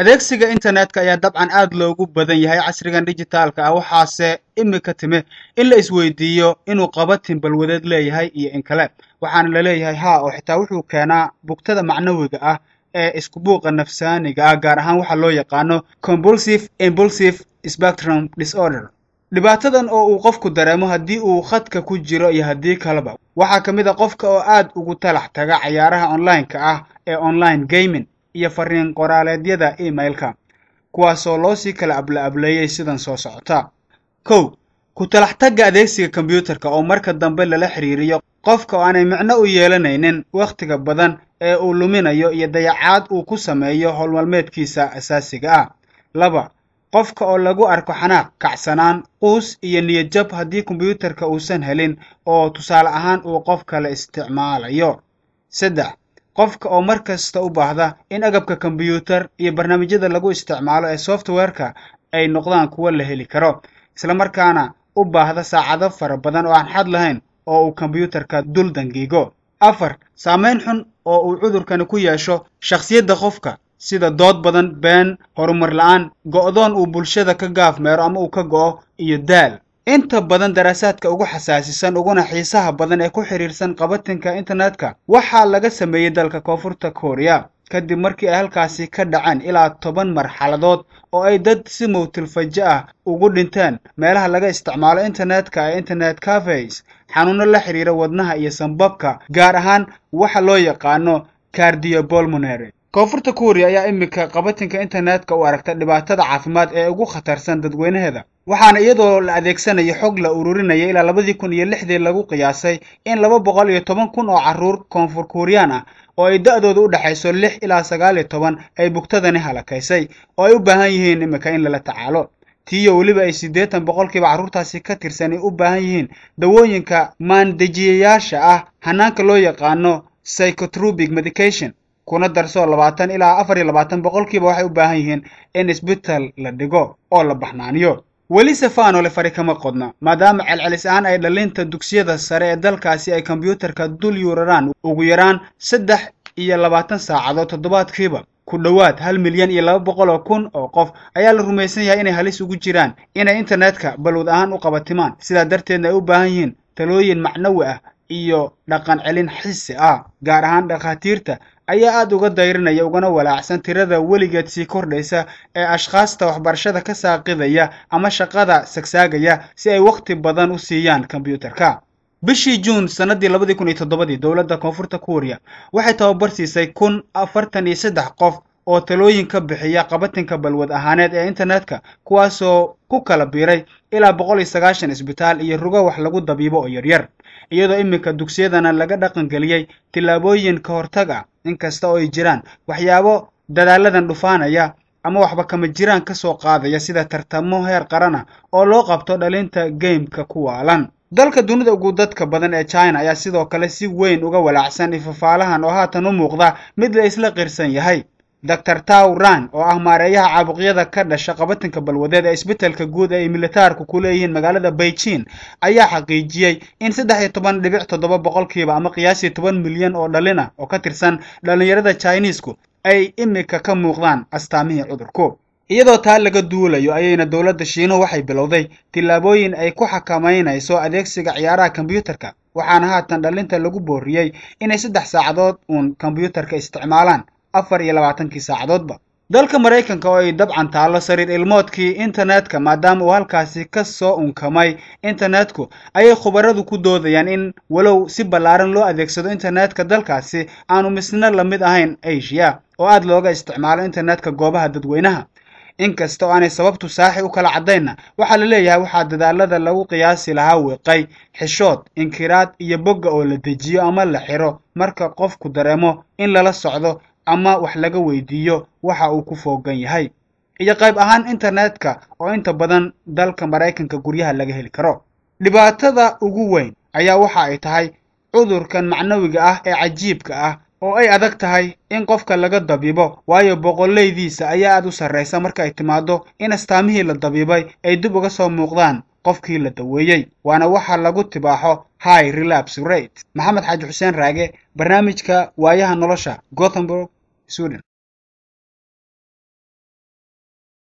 adeegsiga internetka ayaa dabcan aad loogu badan yahay casrigan dijitaalka ah waxaase iminka time in la isweydiiyo inuu qaba timbalwadeed leeyahay iyo in kale waxaana laleeyahay haa oo xitaa wuxuu keenaa bugtada macnawiga ah ee isku buuqa nafsaaniga ah gaar ahaan waxaa loo yaqaano compulsive impulsive spectrum disorder dhibaatadan oo uu qofku dareemo haddii uu khadka ku jiro iyo haddii kaleba waxaa ka mid a ah qofka oo aad ugu talax taga cayaaraha onlineka ah ee online gaming iyo fariin qoraaleedyada emailka kuwaasoo loosii kala abla sidan soo socota kow ku talax adeegsiga kombyuutarka oo marka dambe lala xidhiiriyo qofka oo aanay micno u yeelanaynin wakhtiga badan ee uu luminayo iyo dayacaad uu ku sameeyo howlmalmeedkiisa asaasiga ah laba qofka oo lagu arko xanaaq kacsanaan quus iyo niyadjab haddii kombyuutarka uusan helin oo tusaale ahaan uu qof kale isticmaalayo saddex qofka oo mar kasta u baahda in agabka kombiyuutar iyo barnaamijyada lagu isticmaalo ee software-ka ay noqdaan kuwo la heli karo islamarkaana u baahda saacado fara badan oo aan xad lahayn oo uu kombiyuutarka dul dangiigo afar saamayn xun oo uu cudurkani ku yeesho shakhsiyadda qofka sida dood badan been horumar la'aan go'doon uu bulshada ka gaaf meero ama uu ka go'o iyo daal inta badan daraasaadka ugu xasaasisan uguna xiisaha badan ee ku xidhiirsan qabatinka internetka waxaa laga sameeyey dalka koonfurta koreya kadib markii ay halkaasi ka dhaceen ilaa toban marxaladood oo ay dad si mowtilfajo ah ugu dhinteen meelaha laga isticmaalo internetka ee internet cafes xanuuno la xidhiira wadnaha iyo sambabka gaar ahaan waxa loo yaqaano cardio koonfurta kuuriya ayaa iminka qabatinka internetka u aragta dhibaatada caafimaad ee ugu khatarsan dadweynaheeda waxaana iyadoo la adeegsanayo xog la ururinaya ilaa labadii kun iyo lixdii lagu qiyaasay in laba boqol iyo toban kun oo caruur koonfur kuuriyaan ah oo ay da u dhexayso lix ilaa sagaal iyo toban ay bugtadani halakaysay oo ay u baahan yihiin iminka in lala tacaalo tiiyo weliba ay siddeetan boqolkiiba carruurtaasi ka tirsan ay u baahan yihiin dawooyinka maandejiyayaasha ah hanaanka loo yaqaano psychotropic medication kuna darso labaatan ilaa afar iyo labaatan boqolkiiba waxay u baahan yihiin in isbital la dhigo oo la baxnaaniyo weli sefano le fari kama qodna maadaama celcelis ahaan ay dhalinta dugsiyada sare ee dalkaasi ay kombyuutarka dul yuuraraan ugu yaraan saddex iyo labaatan saacadood toddobaadkiiba ku dhowaad hal milyan iyo laba boqol oo kun oo qof ayaa la rumaysan yahay inay halis ugu jiraan inay internetka balwad ahaan u qabatimaan sidaa darteedna ay u baahan yihiin talooyin macnawi ah iyo dhaqan celin xisi ah gaar ahaan dhakhaatiirta ayaa aad uga dayrinaya ugana walaacsan tirada weligeed sii kordhaysa ee ashkhaasta waxbarashada ka saaqidaya ama shaqada sagsaagaya si ay wakhti badan u siiyaan kombyuutarka bishii juun sannadii labadii kun iyo toddobadii dowladda koonfurta kuuriya waxay tababar siisay kun afartan iyo saddex qof oo talooyinka bixiya qabatinka balwad ahaaneed ee internetka kuwaasoo ku kala biiray ilaa boqol iyo sagaashan isbitaal iyo rugo wax lagu dabiibo oo yaryar iyadoo iminka dugsiyadana laga dhaqangeliyey tillaabooyin ka hortag a ah inkasta oo ay jiraan waxyaabo dadaaladan dhufaanaya ama waxba kama jiraan ka soo qaadaya sida tartamo heer qarana ah oo loo qabto dhalinta geymka ku waalan dalka dunida ugu dadka badan ee china ayaa sidoo kale si weyn uga walaacsan ifafaalahan oo haatan u muuqda mid la isla qirsan yahay doctor taw rang oo ah maareeyaha caabuqyada ka dhasha qabatinka balwadeed ee isbeddelka guud ee ay militaarku ku leeyihiin magaalada beijin ayaa xaqiijiyey in saddex iyo toban dhibic toddoba boqolkiiba ama qiyaasii toban milyan oo dhalin ah oo ka tirsan dhallinyarada chinesku ay imika ka muuqdaan astaamihii cudurku iyadoo taa laga duulayo ayayna dowladda shiinuhu waxay bilowday tillaabooyin ay ku xakamaynayso adeegsiga ciyaaraha kombyuutarka waxaana haatan dhallinta lagu booriyey inay saddex saacadood uun kombyuutarka isticmaalaan afar iyo labaatankii saacadoodba dalka maraykanka oo ay dabcan taallo sariir ilmoodkii internetka maadaama uu halkaasi ka soo unkamay internetku ayay khubaradu ku doodayaan in walow si ballaaran loo adeegsado internetka dalkaasi aanu misna la mid ahayn asiya oo aad looga isticmaalo internetka goobaha dadweynaha inkasta oo aanay sababtu saaxi u kala caddaynna waxaa la leeyahay waxaa dadaalada lagu qiyaasi lahaa wiiqay xishood inkiraad iyo bogga oo la dejiyo ama la xiro marka qofku dareemo in lala socdo ama wax laga weydiiyo waxa uu ku foogan yahay iyo qayb ahaan internetka oo inta badan dalka maraykanka guryaha laga heli karo dhibaatada ugu weyn ayaa waxa ay tahay cudurkan macnawiga ah ee cajiibka ah oo ay adag tahay in qofka laga dabiibo waayo boqollaydiisa ayaa aad u sarraysa marka ay timaado in astaamihii la dabiibay ay dib uga soo muuqdaan qofkii la daweeyey waana waxa lagu tibaaxo high relapse rate maxamed xaaji xuseen raage barnaamijka waayaha nolosha gothenburg sweden